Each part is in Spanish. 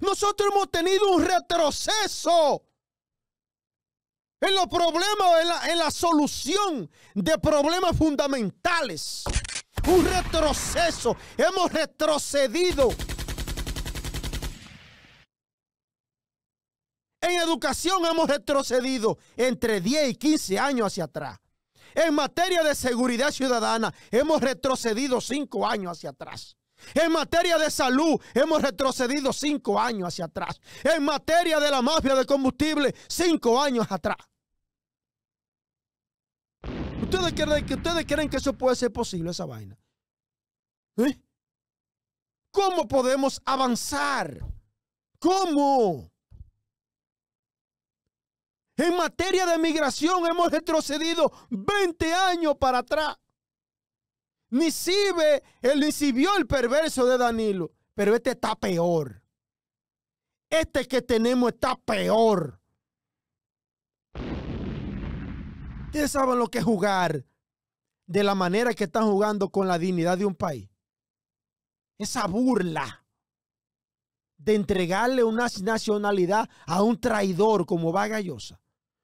Nosotros hemos tenido un retroceso en los problemas, en la, la solución de problemas fundamentales. Un retroceso. Hemos retrocedido. En educación hemos retrocedido entre 10 y 15 años hacia atrás. En materia de seguridad ciudadana hemos retrocedido 5 años hacia atrás. En materia de salud, hemos retrocedido cinco años hacia atrás. En materia de la mafia de combustible, cinco años atrás. ¿Ustedes creen, que, ustedes que eso puede ser posible, esa vaina? ¿Eh? ¿Cómo podemos avanzar? ¿Cómo? En materia de migración hemos retrocedido 20 años para atrás. Ni sirve él sibió el perverso de Danilo. Pero este está peor. Este que tenemos está peor. Ustedes saben lo que es jugar de la manera que están jugando con la dignidad de un país. Esa burla de entregarle una nacionalidad a un traidor como Vagallosa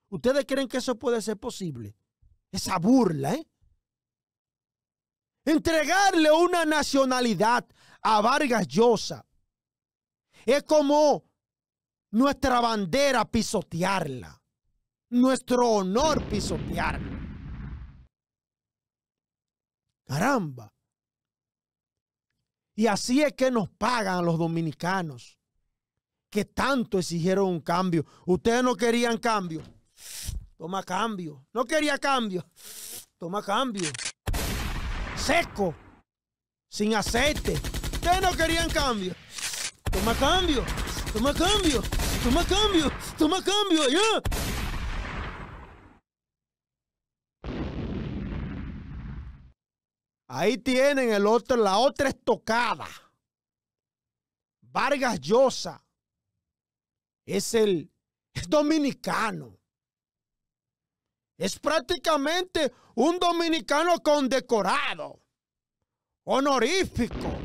¿Ustedes creen que eso puede ser posible? Esa burla, ¿eh? Entregarle una nacionalidad a Vargas Llosa es como nuestra bandera pisotearla, nuestro honor pisotearla. Caramba. Y así es que nos pagan a los dominicanos que tanto exigieron un cambio. Ustedes no querían cambio. Toma cambio. No quería cambio. Toma cambio seco, sin aceite. Ustedes no querían cambio. Toma cambio, toma cambio, toma cambio, toma cambio, Ahí tienen el otro, la otra estocada. Vargas Llosa es el dominicano. Es prácticamente un dominicano condecorado, honorífico,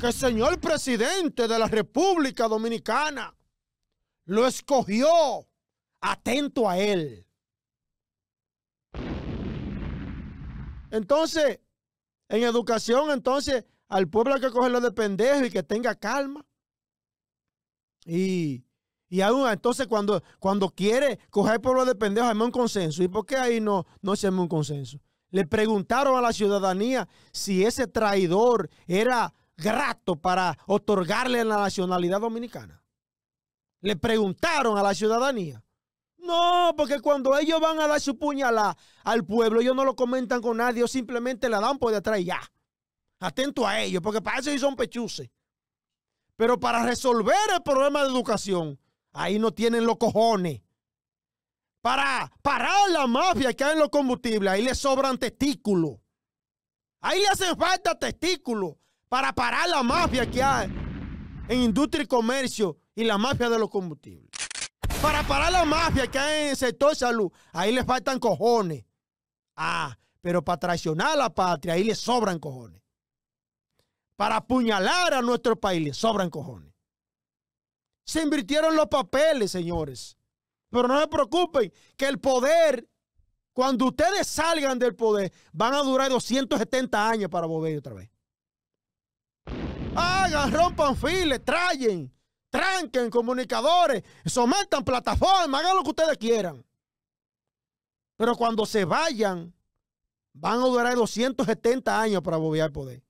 que el señor presidente de la República Dominicana lo escogió atento a él. Entonces, en educación, entonces, al pueblo hay que cogerlo de pendejo y que tenga calma. Y y aún entonces cuando, cuando quiere coger pueblo de pendejos, hay un consenso. ¿Y por qué ahí no, no se un consenso? Le preguntaron a la ciudadanía si ese traidor era grato para otorgarle la nacionalidad dominicana. Le preguntaron a la ciudadanía. No, porque cuando ellos van a dar su puñalada al pueblo, ellos no lo comentan con nadie, ellos simplemente la dan por detrás y ya. Atento a ellos, porque para eso sí son pechuces. Pero para resolver el problema de educación, Ahí no tienen los cojones. Para parar la mafia que hay en los combustibles, ahí le sobran testículos. Ahí le hacen falta testículos para parar la mafia que hay en industria y comercio y la mafia de los combustibles. Para parar la mafia que hay en el sector salud, ahí les faltan cojones. Ah, pero para traicionar a la patria, ahí le sobran cojones. Para apuñalar a nuestro país, le sobran cojones. Se invirtieron los papeles, señores. Pero no se preocupen que el poder, cuando ustedes salgan del poder, van a durar 270 años para volver otra vez. Hagan, rompan files, trayen, tranquen comunicadores, sometan plataformas, hagan lo que ustedes quieran. Pero cuando se vayan, van a durar 270 años para volver al poder.